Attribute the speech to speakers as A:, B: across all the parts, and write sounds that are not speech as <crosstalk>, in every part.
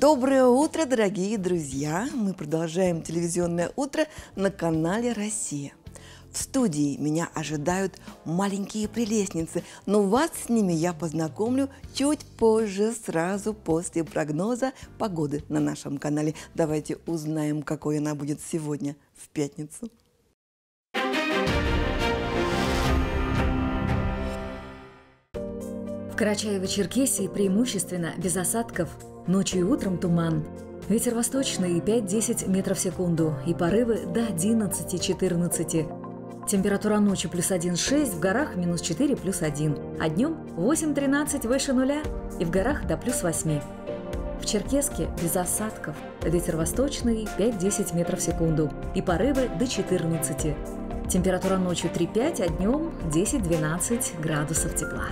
A: Доброе утро, дорогие друзья! Мы продолжаем телевизионное утро на канале «Россия». В студии меня ожидают маленькие прелестницы, но вас с ними я познакомлю чуть позже, сразу после прогноза погоды на нашем канале. Давайте узнаем, какой она будет сегодня, в пятницу. В Карачаево-Черкесии преимущественно без осадков – Ночью и утром туман. Ветер восточный 5-10 метров в секунду и порывы до 11-14. Температура ночи плюс 1,6, в горах минус 4 плюс 1, а днем 8-13 выше нуля и в горах до плюс 8. В Черкеске без осадков. Ветер восточный 5-10 метров в секунду и порывы до 14. Температура ночью 3-5, а днем 10-12 градусов тепла.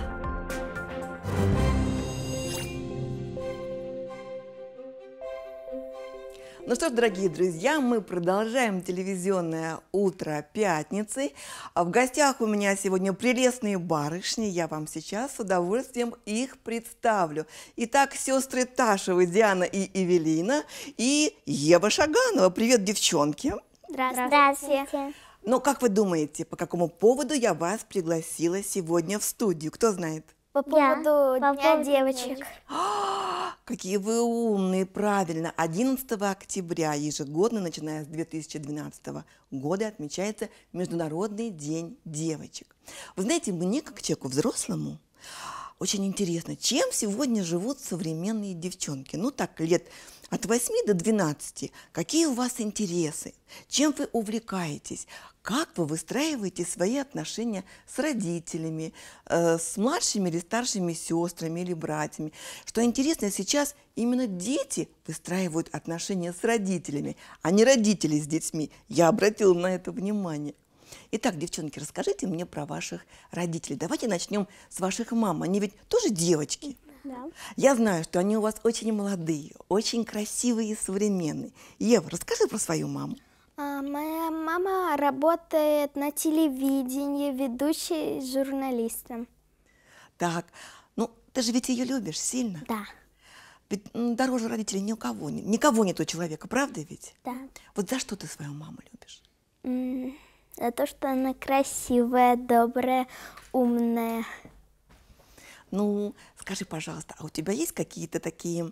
A: Ну что ж, дорогие друзья, мы продолжаем телевизионное утро пятницы. А в гостях у меня сегодня прелестные барышни. Я вам сейчас с удовольствием их представлю. Итак, сестры Ташевы, Диана и Эвелина, и Ева Шаганова. Привет, девчонки!
B: Здравствуйте! Здравствуйте.
A: Ну, как вы думаете, по какому поводу я вас пригласила сегодня в студию? Кто знает?
C: По поводу да, Дня по поводу девочек. девочек. <gasps>
A: какие вы умные, правильно. 11 октября ежегодно, начиная с 2012 года, отмечается Международный день девочек. Вы знаете, мне, как человеку взрослому, очень интересно, чем сегодня живут современные девчонки. Ну, так, лет от 8 до 12 какие у вас интересы, чем вы увлекаетесь, как вы выстраиваете свои отношения с родителями, э, с младшими или старшими сестрами или братьями. Что интересно, сейчас именно дети выстраивают отношения с родителями, а не родители с детьми. Я обратила на это внимание. Итак, девчонки, расскажите мне про ваших родителей. Давайте начнем с ваших мам. Они ведь тоже девочки. Я знаю, что они у вас очень молодые, очень красивые и современные. Ева, расскажи про свою маму.
C: А, моя мама работает на телевидении, ведущей журналистом.
A: Так, ну ты же ведь ее любишь сильно. Да. Ведь дороже родителей ни у кого ни Никого нет у человека, правда ведь? Да. Вот за что ты свою маму любишь?
C: М за то, что она красивая, добрая, умная.
A: Ну, скажи, пожалуйста, а у тебя есть какие-то такие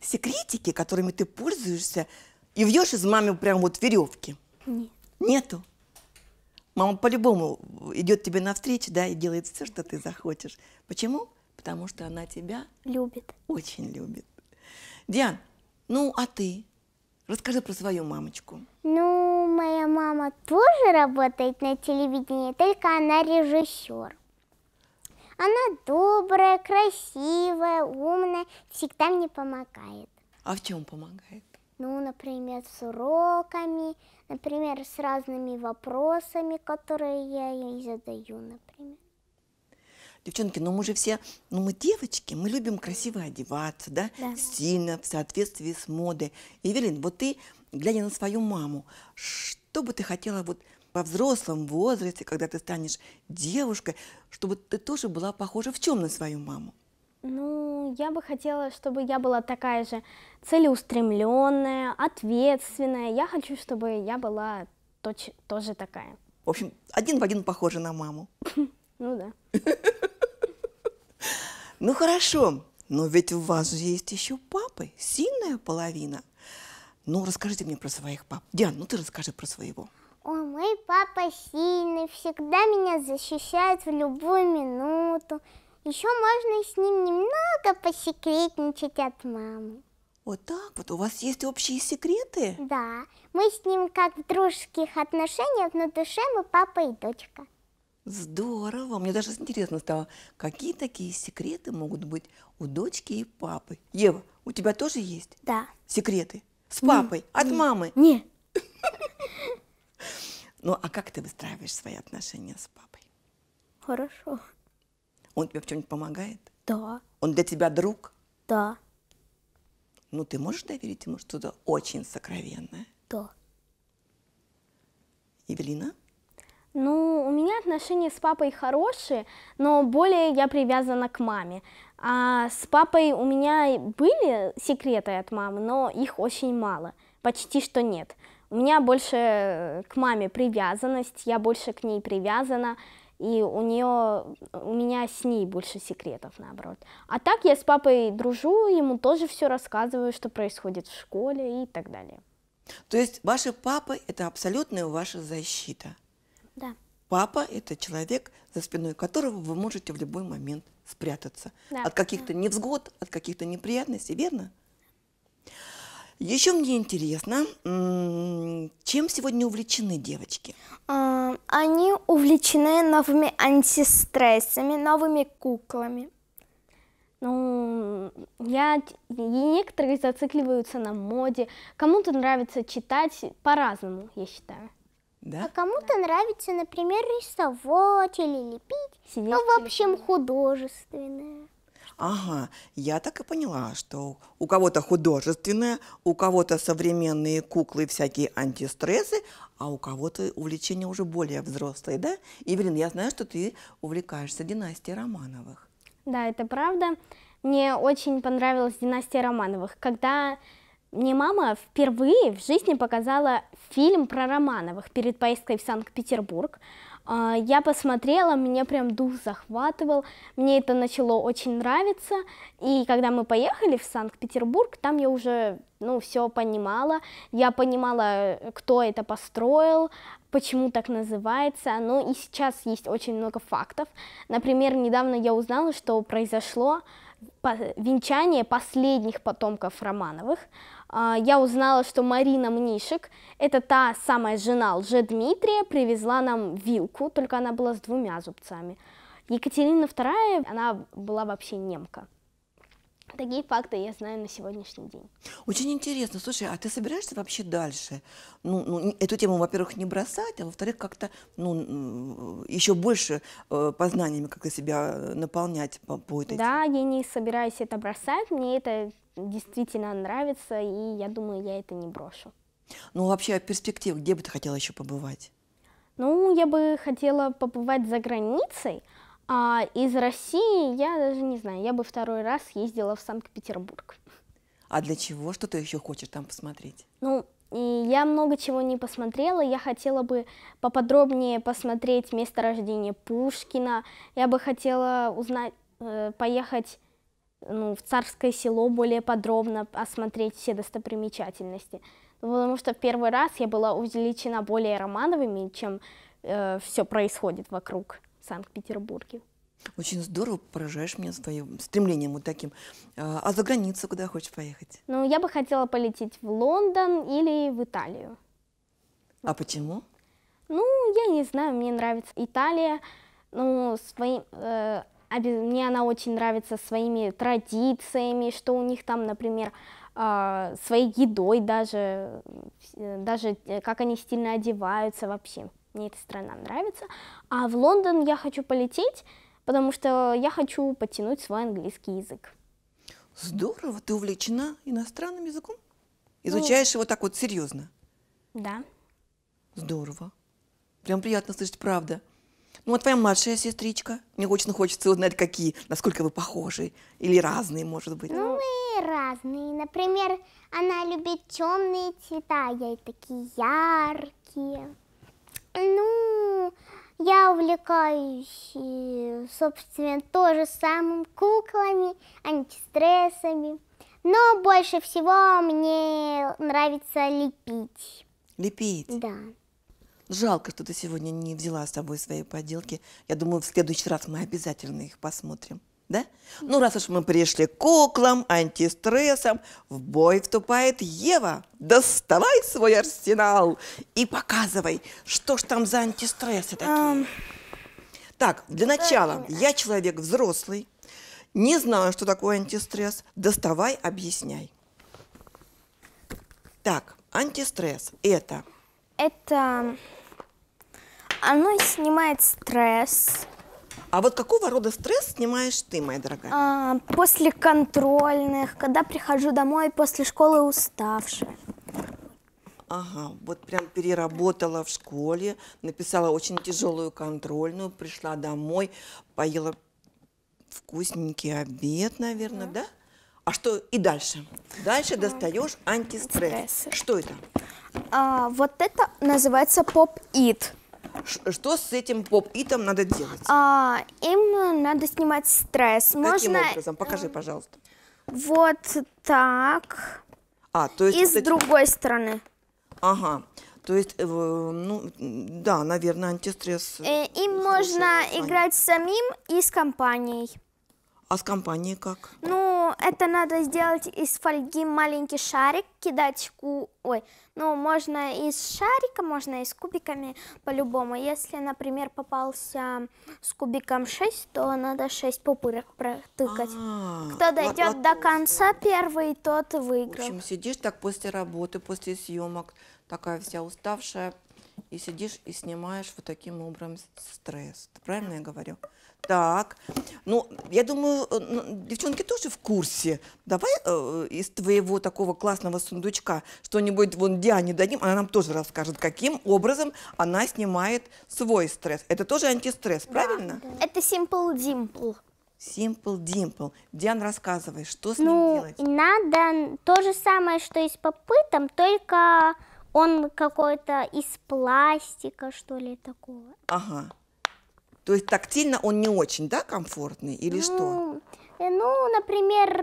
A: секретики, которыми ты пользуешься и вьешь из мамы прям вот веревки? Нет. Нету? Мама по-любому идет тебе навстречу, да, и делает все, что ты захочешь. Почему? Потому что она тебя... Любит. Очень любит. Диан, ну, а ты? Расскажи про свою мамочку.
B: Ну, моя мама тоже работает на телевидении, только она режиссер. Она добрая, красивая, умная, всегда мне помогает.
A: А в чем помогает?
B: Ну, например, с уроками, например, с разными вопросами, которые я ей задаю, например.
A: Девчонки, ну мы же все, ну мы девочки, мы любим красиво одеваться, да, да. стильно, в соответствии с модой. Эвелин, вот ты, глядя на свою маму, что бы ты хотела вот во взрослом возрасте, когда ты станешь девушкой, чтобы ты тоже была похожа в чем на свою маму?
D: Ну, я бы хотела, чтобы я была такая же целеустремленная, ответственная. Я хочу, чтобы я была точ тоже такая.
A: В общем, один в один похожа на маму.
D: <laughs> Ну да.
A: <laughs> Ну хорошо, но ведь у вас же есть еще папы, сильная половина. Ну, расскажите мне про своих пап. Диана, ну ты расскажи про своего.
B: Ой, мой папа сильный, всегда меня защищает в любую минуту. Еще можно с ним немного посекретничать от мамы. Вот так
A: вот? У вас есть общие секреты?
B: Да. Мы с ним как в дружеских отношениях, но душе мы папа и дочка.
A: Здорово! Мне даже интересно стало, какие такие секреты могут быть у дочки и папы? Ева, у тебя тоже есть? Да. Секреты? С папой? Не, от не, мамы? Нет. <laughs> Ну, а как ты выстраиваешь свои отношения с папой? Хорошо. Он тебе в чем-нибудь помогает? Да. Он для тебя друг? Да. Ну, ты можешь доверить ему что-то очень сокровенное? Да. Евелина?
D: Ну, у меня отношения с папой хорошие, но более я привязана к маме. А с папой у меня были секреты от мамы, но их очень мало, почти что нет. У меня больше э, к маме привязанность, я больше к ней привязана, и у нее, у меня с ней больше секретов, наоборот. А так я с папой дружу, ему тоже все рассказываю, что происходит в школе и так далее.
A: То есть ваши папы – это абсолютная ваша защита? Да. Папа – это человек, за спиной которого вы можете в любой момент спрятаться. Да. От каких-то невзгод, от каких-то неприятностей, верно? Да. Еще мне интересно, чем сегодня увлечены девочки?
C: А, они увлечены новыми антистрессами, новыми куклами. Ну, я... И некоторые
D: зацикливаются на моде. Кому-то нравится читать по-разному, я считаю. Да?
B: А кому-то да. нравится, например, рисовать или лепить. Сидеть ну, в общем, художественное.
A: Ага, я так и поняла, что у кого-то художественное, у кого-то современные куклы, всякие антистрессы, а у кого-то увлечение уже более взрослые, да? Ивелин, я знаю, что ты увлекаешься династией Романовых.
D: Да, это правда. Мне очень понравилась династия Романовых, когда мне мама впервые в жизни показала фильм про Романовых перед поездкой в Санкт-Петербург. А, я посмотрела, мне прям дух захватывал, мне это начало очень нравиться, и когда мы поехали в Санкт-Петербург, там я уже, ну, все понимала, я понимала, кто это построил, почему так называется, ну, и сейчас есть очень много фактов, например, недавно я узнала, что произошло венчание последних потомков Романовых, а, я узнала, что Марина Мнишек, это та самая жена Лже Дмитрия привезла нам вилку, только она была с двумя зубцами. Екатерина II, она была вообще немка. Такие факты я знаю на сегодняшний день.
A: Очень интересно. Слушай, а ты собираешься вообще дальше? Ну, ну эту тему, во-первых, не бросать, а во-вторых, как-то ну, еще больше э, познаниями как-то себя э, наполнять по, по этой
D: Да, я не собираюсь это бросать. Мне это действительно нравится, и я думаю, я это не брошу.
A: Ну, вообще, о а перспективах, где бы ты хотела еще побывать?
D: Ну, я бы хотела побывать за границей, а из России я даже не знаю, я бы второй раз ездила в Санкт-Петербург.
A: А для чего? Что ты еще хочешь там посмотреть?
D: Ну, и я много чего не посмотрела. Я хотела бы поподробнее посмотреть место рождения Пушкина. Я бы хотела узнать, э, поехать ну, в Царское село более подробно, осмотреть все достопримечательности. Ну, потому что в первый раз я была увеличена более Романовыми, чем э, все происходит вокруг. Санкт-Петербурге.
A: Очень здорово, поражаешь меня своим стремлением вот таким. А, а за границу куда хочешь поехать?
D: Ну, я бы хотела полететь в Лондон или в Италию. А почему? Ну, я не знаю, мне нравится Италия. Ну, своим, э, мне она очень нравится своими традициями, что у них там, например, э, своей едой даже, э, даже э, как они стильно одеваются вообще мне эта страна нравится. А в Лондон я хочу полететь, потому что я хочу подтянуть свой английский язык.
A: Здорово, ты увлечена иностранным языком? Ну, Изучаешь ну, его так вот серьезно? Да. Здорово. Прям приятно слышать, правда. Ну, а твоя младшая сестричка? Мне очень хочется узнать, какие, насколько вы похожи или разные, может быть. Ну,
B: мы разные. Например, она любит темные цвета, а я и такие яркие. Ну, я увлекаюсь, собственно, тоже самым куклами, антистрессами. Но больше всего мне нравится лепить. Лепить? Да.
A: Жалко, что ты сегодня не взяла с собой свои поделки. Я думаю, в следующий раз мы обязательно их посмотрим. Да? Ну, раз уж мы пришли к куклам, антистрессам, в бой вступает Ева. Доставай свой арсенал и показывай, что ж там за антистрессы такие. Um... Так, для начала, я человек взрослый, не знаю, что такое антистресс. Доставай, объясняй. Так, антистресс – это? Это…
C: Оно снимает стресс,
A: а вот какого рода стресс снимаешь ты, моя дорогая?
C: А, после контрольных, когда прихожу домой после школы уставшая.
A: Ага, вот прям переработала в школе, написала очень тяжелую контрольную, пришла домой, поела вкусненький обед, наверное, да? А что и дальше? Дальше достаешь антистресс. Что это? А,
C: вот это называется поп-ит.
A: Что с этим поп-итом надо делать?
C: А, им надо снимать стресс. Каким Можно... образом? Покажи, э, пожалуйста. Вот так.
A: А, то есть... И вот с эти... другой стороны. Ага. То есть, э, ну, да, наверное, антистресс. Э,
C: э им можно компания. играть самим и с компанией.
A: А с компанией как?
C: Ну, это надо сделать из фольги маленький шарик, кидать ку... Ой, ну, можно из шарика, можно и с кубиками по-любому. Если, например, попался с кубиком 6, то надо 6 пупырок протыкать. А -а -а, Кто дойдет до
A: конца первый, тот выиграл. В общем, сидишь так после работы, после съемок, такая вся уставшая, и сидишь и снимаешь вот таким образом стресс. правильно я говорю? Так, ну, я думаю, э, ну, девчонки тоже в курсе. Давай э, из твоего такого классного сундучка что-нибудь вон Диане дадим, она нам тоже расскажет, каким образом она снимает свой стресс. Это тоже антистресс, да. правильно?
B: Это Simple Dimple.
A: Simple Dimple. Диан, рассказывай, что с ну, ним делать?
B: Ну надо то же самое, что и с попытом, только он какой-то из пластика, что ли, такого.
A: Ага. То есть тактильно он не очень, да, комфортный или ну, что?
B: Э, ну, например,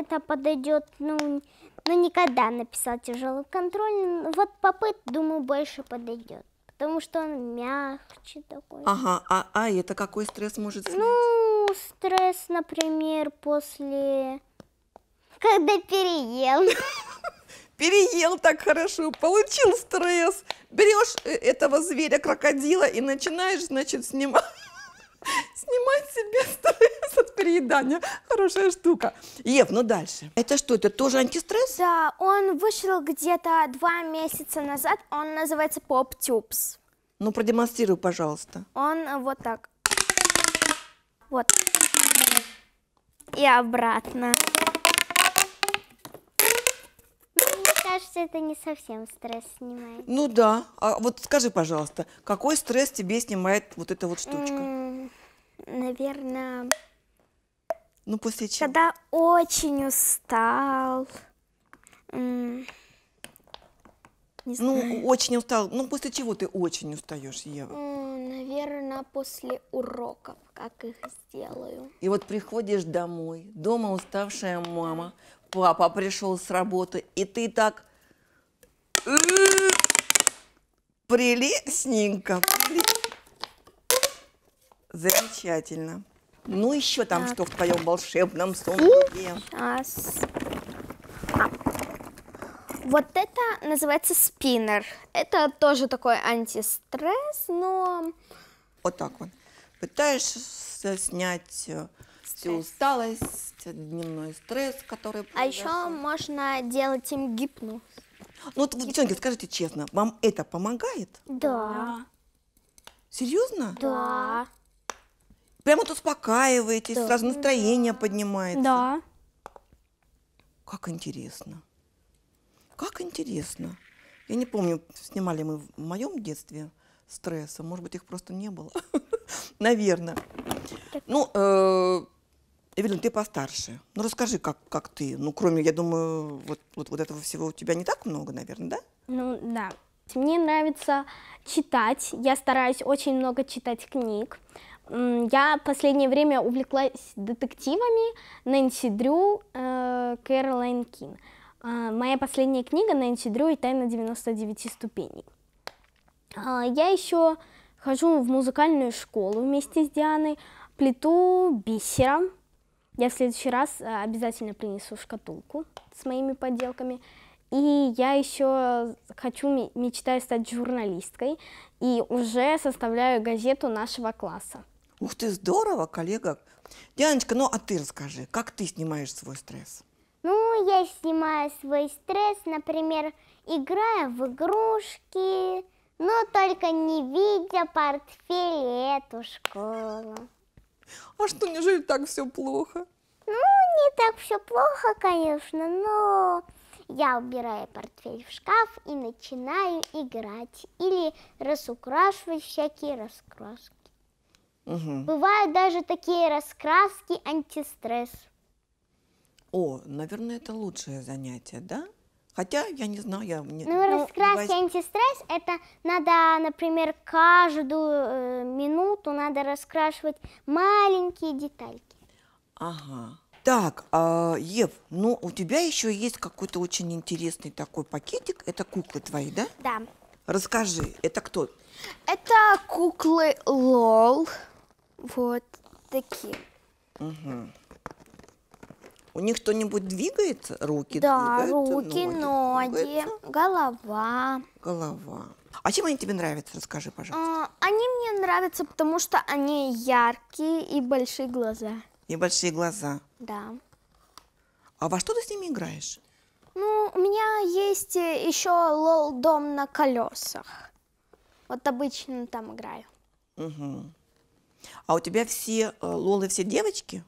B: это подойдет, ну, ну, никогда написал тяжелый контроль. Вот попыт, думаю, больше подойдет. Потому что он мягче такой. Ага,
A: а, а это какой стресс может ну, снять?
B: Ну, стресс, например, после... Когда переел
A: переел так хорошо, получил стресс, берешь э, этого зверя, крокодила, и начинаешь, значит, снимать <laughs> снимать себе стресс от переедания. Хорошая штука. Ев, ну дальше. Это что, это тоже антистресс? Да,
C: он вышел где-то два месяца назад. Он называется Pop Tubes.
A: Ну, продемонстрируй, пожалуйста.
C: Он вот так. Вот.
B: И обратно. кажется, это не совсем стресс снимает.
A: Ну да. А вот скажи, пожалуйста, какой стресс тебе снимает вот эта вот
B: штучка? наверное...
A: Ну, после чего? Когда очень устал. не ну, знаю. Ну, очень устал. Ну, после чего ты очень устаешь, Ева?
C: Наверное, после уроков, как их
A: сделаю. И вот приходишь домой, дома уставшая мама, папа пришел с работы, и ты так «Э, прелестненько. Замечательно. Ну, еще там так. что в твоем волшебном сундуке?
C: Сейчас. А. Вот это называется спиннер. Это тоже такой антистресс,
A: но... Вот так вот. Пытаешься снять э, всю э, усталость, дневной стресс, который... А еще можно делать им
C: гипноз. Ну вот, девчонки,
A: скажите честно, вам это помогает?
C: Да.
A: Серьезно? Да. Прям вот успокаиваетесь, да. сразу настроение да. поднимается. Да. Как интересно. Как интересно. Я не помню, снимали мы в моем детстве стресса. Может быть, их просто не было. <laughs> Наверное. Ну, э, Эвелин, ты постарше. Ну расскажи, как, как ты. Ну, кроме, я думаю, вот, вот, вот этого всего у тебя не так много, наверное, да?
D: Ну, да. Мне нравится читать. Я стараюсь очень много читать книг. Я в последнее время увлеклась детективами Нэнси Дрю, э, Кэролайн Кин. Э, моя последняя книга Нэнси Дрю и Тайна 99 ступеней. Э, я еще хожу в музыкальную школу вместе с Дианой, плиту бисером я в следующий раз э, обязательно принесу шкатулку с моими поделками. И я еще хочу, мечтаю стать журналисткой и уже составляю газету нашего класса.
A: Ух ты, здорово, коллега. Дианочка, ну а ты расскажи, как ты снимаешь свой стресс?
B: Ну, я снимаю свой стресс, например, играя в игрушки, но только не видя портфель эту школу.
A: А что, неужели так все плохо?
B: Ну, не так все плохо, конечно, но я убираю портфель в шкаф и начинаю играть или разукрашивать всякие раскраски. Угу. Бывают даже такие раскраски антистресс.
A: О, наверное, это лучшее занятие, да? Хотя, я не знаю, я... Не, ну, ну раскраски ну,
B: антистресс, это надо, например, каждую э, минуту надо раскрашивать маленькие детальки.
A: Ага. Так, а, Ев, ну у тебя еще есть какой-то очень интересный такой пакетик. Это куклы твои, да? Да. Расскажи, это кто?
C: Это куклы Лол. Вот такие.
A: Угу. У них кто нибудь двигается? Руки да, двигаются? руки, ноги, ноги
C: голова.
A: Голова. А чем они тебе нравятся? Расскажи, пожалуйста.
C: А, они мне нравятся, потому что они яркие и большие глаза.
A: И большие глаза. Да. А во что ты с ними играешь?
C: Ну, у меня есть э, еще лол дом на колесах. Вот обычно там играю.
A: Угу. А у тебя все э, лолы все девочки?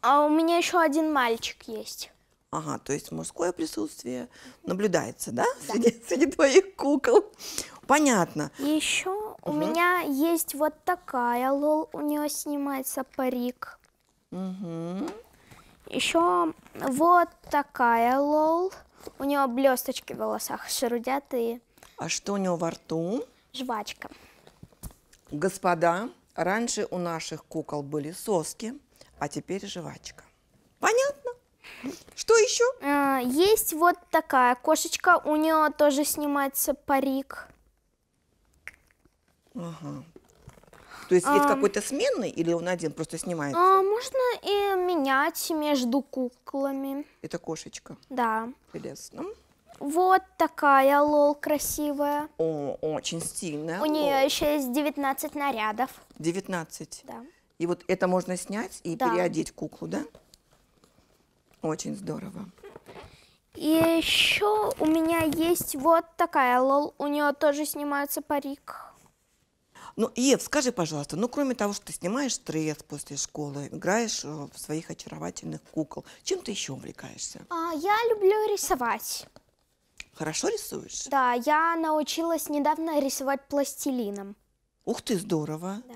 C: А у меня еще один мальчик есть.
A: Ага, то есть мужское присутствие наблюдается, да, да. Среди, среди твоих кукол? Понятно.
C: Еще угу.
D: у
A: меня
C: есть вот такая лол, у нее снимается парик. Угу. Еще вот такая лол. У нее блесточки в волосах шерудят и...
A: А что у него во рту? Жвачка. Господа, раньше у наших кукол были соски, а теперь жвачка. Понятно?
C: Что еще? А, есть вот такая кошечка, у нее тоже снимается парик.
A: Ага, то есть а, есть какой-то сменный или он один просто снимается?
C: А, можно и менять между куклами.
A: Это кошечка? Да. Прелестно.
C: Вот такая лол красивая.
A: О, очень стильная. У нее еще есть 19 нарядов. 19? Да. И вот это можно снять и да. переодеть куклу, да? Очень здорово.
C: И еще у меня есть вот такая лол. У нее тоже снимается парик.
A: Ну, Ев, скажи, пожалуйста, ну, кроме того, что ты снимаешь стресс после школы, играешь э, в своих очаровательных кукол, чем ты еще увлекаешься?
C: А, я люблю рисовать.
A: Хорошо рисуешь?
C: Да, я научилась недавно рисовать пластилином.
A: Ух ты, здорово. Да.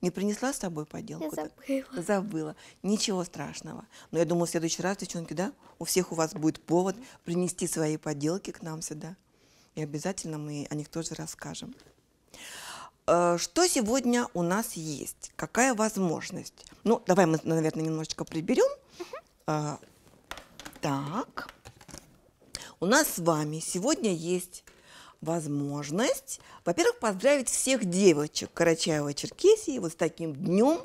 A: Не принесла с собой поделку? Я забыла. Забыла. Ничего страшного. Но я думаю, в следующий раз, девчонки, да, у всех у вас будет повод принести свои поделки к нам сюда. И обязательно мы о них тоже расскажем. Э, что сегодня у нас есть? Какая возможность? Ну, давай мы, наверное, немножечко приберем. Угу. Э, так. У нас с вами сегодня есть возможность, во-первых, поздравить всех девочек Карачаева-Черкесии вот с таким днем.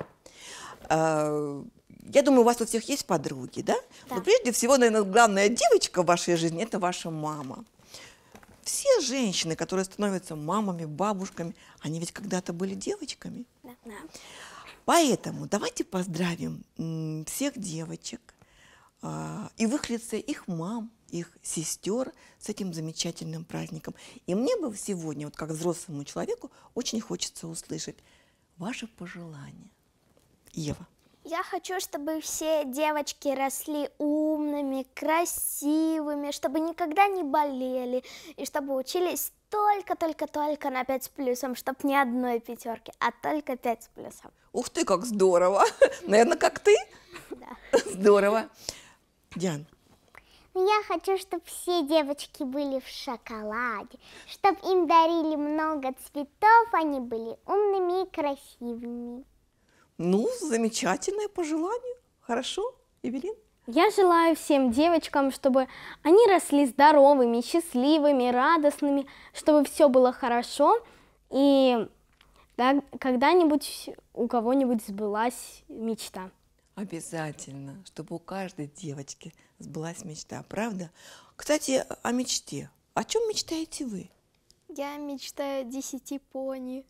A: Э, я думаю, у вас у всех есть подруги, да? да? Но прежде всего, наверное, главная девочка в вашей жизни – это ваша мама. Все женщины, которые становятся мамами, бабушками, они ведь когда-то были девочками. Да, Поэтому давайте поздравим всех девочек э, и в их лице их мам, их сестер с этим замечательным праздником. И мне бы сегодня, вот как взрослому человеку, очень хочется услышать ваши пожелания. Ева.
C: Я хочу, чтобы все девочки росли умными, красивыми, чтобы никогда не болели, и чтобы учились только-только-только на 5 с плюсом, чтобы не одной пятерки, а только 5 с плюсом.
A: Ух ты, как здорово! <laughs> Наверное, как ты? Да. <laughs> Здорово. Диан.
B: Я хочу, чтобы все девочки были в шоколаде, чтобы им дарили много цветов, они были умными и красивыми.
A: Ну, замечательное
B: пожелание.
A: Хорошо,
D: Эвелин? Я желаю всем девочкам, чтобы они росли здоровыми, счастливыми, радостными, чтобы все было хорошо, и да, когда-нибудь у кого-нибудь сбылась мечта.
A: Обязательно, чтобы у каждой девочки сбылась мечта, правда? Кстати, о мечте. О чем мечтаете вы?
C: Я мечтаю о десяти пони.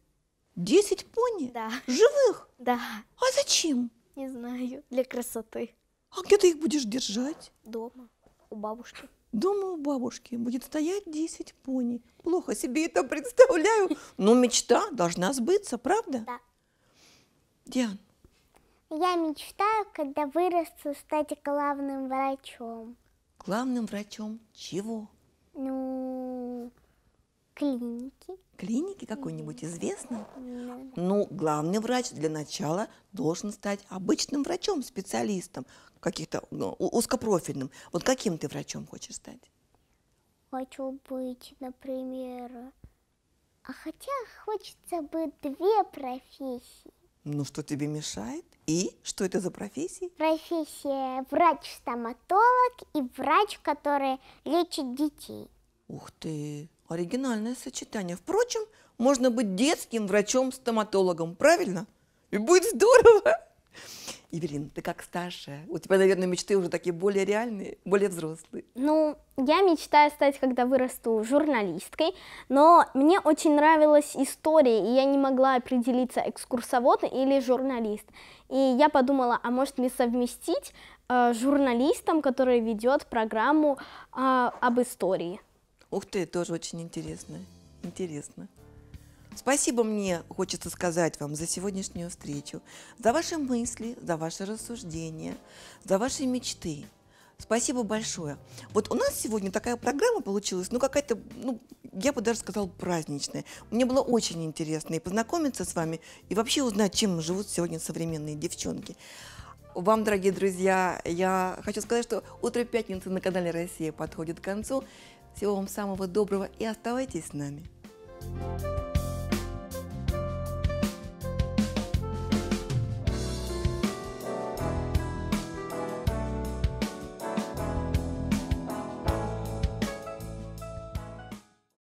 C: Десять пони? Да. Живых? Да. А зачем? Не знаю,
A: для красоты. А где ты их будешь держать? Дома, у бабушки. Дома у бабушки будет стоять 10 пони. Плохо себе это представляю, но мечта должна сбыться, правда? Да. Диан.
B: Я мечтаю, когда вырасту, стать главным врачом.
A: Главным врачом чего?
B: Ну, клинике
A: клинике какой-нибудь известной? Нет. Ну, главный врач для начала должен стать обычным врачом, специалистом, каких-то ну, узкопрофильным. Вот каким ты врачом хочешь стать?
B: Хочу быть, например... А хотя хочется бы две профессии.
A: Ну, что тебе мешает? И что это за профессии?
B: Профессия врач-стоматолог и врач, который лечит
A: детей. Ух ты! Оригинальное сочетание. Впрочем, можно быть детским врачом-стоматологом, правильно? И будет здорово! Евелин, <laughs> ты как старшая. У тебя, наверное, мечты уже такие более реальные, более взрослые.
D: Ну, я мечтаю стать, когда вырасту, журналисткой, но мне очень нравилась история, и я не могла определиться, экскурсовод или журналист. И я подумала, а может мне совместить э, журналистом, который ведет программу э, об
A: истории. Ух ты, тоже очень интересно. Интересно. Спасибо мне, хочется сказать вам, за сегодняшнюю встречу, за ваши мысли, за ваши рассуждения, за ваши мечты. Спасибо большое. Вот у нас сегодня такая программа получилась, ну какая-то, ну, я бы даже сказала, праздничная. Мне было очень интересно и познакомиться с вами, и вообще узнать, чем живут сегодня современные девчонки. Вам, дорогие друзья, я хочу сказать, что утро пятницы на канале «Россия» подходит к концу. Всего вам самого доброго и оставайтесь с нами. thank you